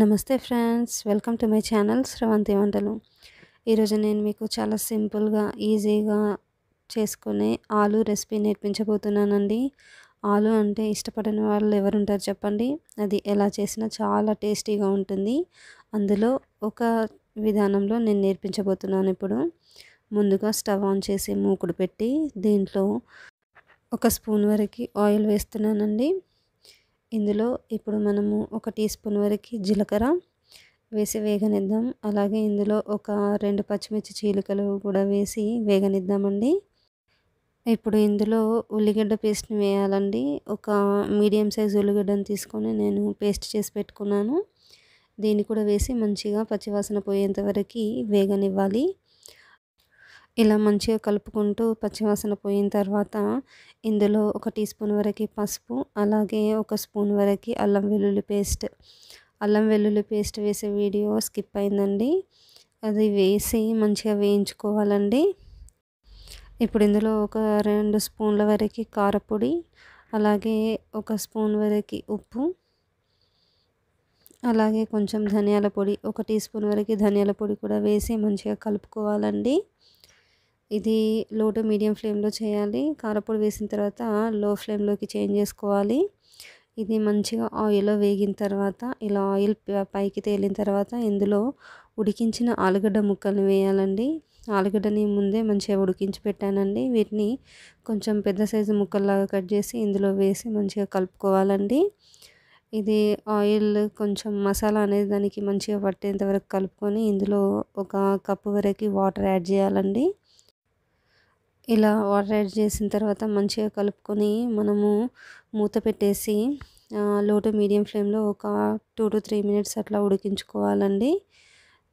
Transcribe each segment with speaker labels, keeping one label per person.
Speaker 1: నమస్తే friends welcome to my channel Sravanthi Vantalu ఈరోజు నేను మీకు చాలా సింపుల్గా ఈజీగా చేసుకునే ఆలు రెసిపీ నేర్పించబోతున్నానండి ఆలు అంటే ఇష్టపడని వాళ్ళు ఎవరు ఉంటారు చెప్పండి అది ఎలా చేసినా చాలా టేస్టీగా ఉంటుంది అందులో ఒక విధానంలో నేను నేర్పించబోతున్నాను ఇప్పుడు ముందుగా స్టవ్ ఆన్ చేసి మూకుడు పెట్టి దీంట్లో ఒక స్పూన్ వరకు ఆయిల్ వేస్తున్నానండి ఇందులో ఇప్పుడు మనము ఒక టీ స్పూన్ వరకు జీలకర్ర వేసి వేగనిద్దాం అలాగే ఇందులో ఒక రెండు పచ్చిమిర్చి చీలికలు కూడా వేసి వేగనిద్దామండి ఇప్పుడు ఇందులో ఉల్లిగడ్డ పేస్ట్ని వేయాలండి ఒక మీడియం సైజ్ ఉల్లిగడ్డను తీసుకొని నేను పేస్ట్ చేసి పెట్టుకున్నాను దీన్ని కూడా వేసి మంచిగా పచ్చివాసన పోయేంత వరకు వేగనివ్వాలి ఇలా మంచిగా కలుపుకుంటూ పచ్చివాసన పోయిన తర్వాత ఇందులో ఒక టీ స్పూన్ వరకు పసుపు అలాగే ఒక స్పూన్ వరకు అల్లం వెల్లుల్లి పేస్ట్ అల్లం వెల్లుల్లి పేస్ట్ వేసే వీడియో స్కిప్ అయిందండి అది వేసి మంచిగా వేయించుకోవాలండి ఇప్పుడు ఇందులో ఒక రెండు స్పూన్ల వరకు కారపొడి అలాగే ఒక స్పూన్ వరకు ఉప్పు అలాగే కొంచెం ధనియాల పొడి ఒక టీ స్పూన్ వరకు ధనియాల పొడి కూడా వేసి మంచిగా కలుపుకోవాలండి ఇది లో టు మీడియం ఫ్లేమ్లో చేయాలి కారపొడి వేసిన తర్వాత లో ఫ్లేమ్లోకి చేంజ్ చేసుకోవాలి ఇది మంచిగా ఆయిల్లో వేగిన తర్వాత ఇలా ఆయిల్ పైకి తేలిన తర్వాత ఇందులో ఉడికించిన ఆలుగడ్డ ముక్కల్ని వేయాలండి ఆలుగడ్డని ముందే మంచిగా ఉడికించి పెట్టానండి వీటిని కొంచెం పెద్ద సైజు ముక్కల్లాగా కట్ చేసి ఇందులో వేసి మంచిగా కలుపుకోవాలండి ఇది ఆయిల్ కొంచెం మసాలా అనేది దానికి మంచిగా పట్టేంత వరకు కలుపుకొని ఇందులో ఒక కప్పు వరకు వాటర్ యాడ్ చేయాలండి ఇలా వాటర్ యాడ్ చేసిన తర్వాత మంచిగా కలుపుకొని మనము మూత పెట్టేసి లో టు మీడియం ఫ్లేమ్లో ఒక టూ టు త్రీ మినిట్స్ అట్లా ఉడికించుకోవాలండి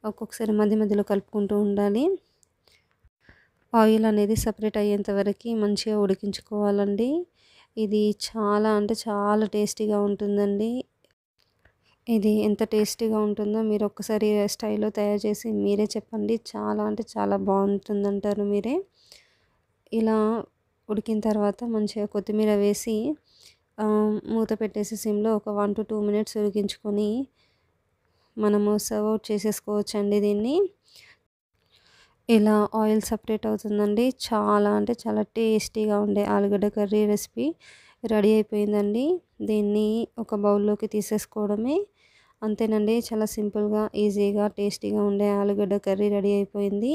Speaker 1: ఒక్కొక్కసారి మధ్య మధ్యలో కలుపుకుంటూ ఉండాలి ఆయిల్ అనేది సపరేట్ అయ్యేంత వరకు మంచిగా ఉడికించుకోవాలండి ఇది చాలా అంటే చాలా టేస్టీగా ఉంటుందండి ఇది ఎంత టేస్టీగా ఉంటుందో మీరు ఒక్కసారి స్టైల్లో తయారు చేసి మీరే చెప్పండి చాలా అంటే చాలా బాగుంటుందంటారు మీరే ఇలా ఉడికిన తర్వాత మంచిగా కొత్తిమీర వేసి మూత పెట్టేసి సిమ్లో ఒక వన్ టు టూ మినిట్స్ ఉడికించుకొని మనము సర్వ్ అవుట్ చేసేసుకోవచ్చు అండి దీన్ని ఇలా ఆయిల్ సపరేట్ అవుతుందండి చాలా అంటే చాలా టేస్టీగా ఉండే ఆలుగడ్డ కర్రీ రెసిపీ రెడీ అయిపోయిందండి దీన్ని ఒక బౌల్లోకి తీసేసుకోవడమే అంతేనండి చాలా సింపుల్గా ఈజీగా టేస్టీగా ఉండే ఆలుగడ్డ కర్రీ రెడీ అయిపోయింది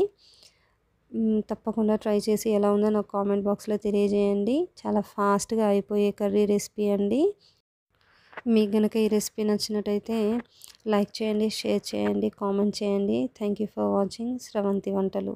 Speaker 1: తప్పకుండా ట్రై చేసి ఎలా ఉందో నాకు కామెంట్ బాక్స్లో తెలియజేయండి చాలా ఫాస్ట్గా అయిపోయే కర్రీ రెసిపీ అండి మీకు కనుక ఈ రెసిపీ నచ్చినట్టయితే లైక్ చేయండి షేర్ చేయండి కామెంట్ చేయండి thank you for watching Sravanthi వంటలు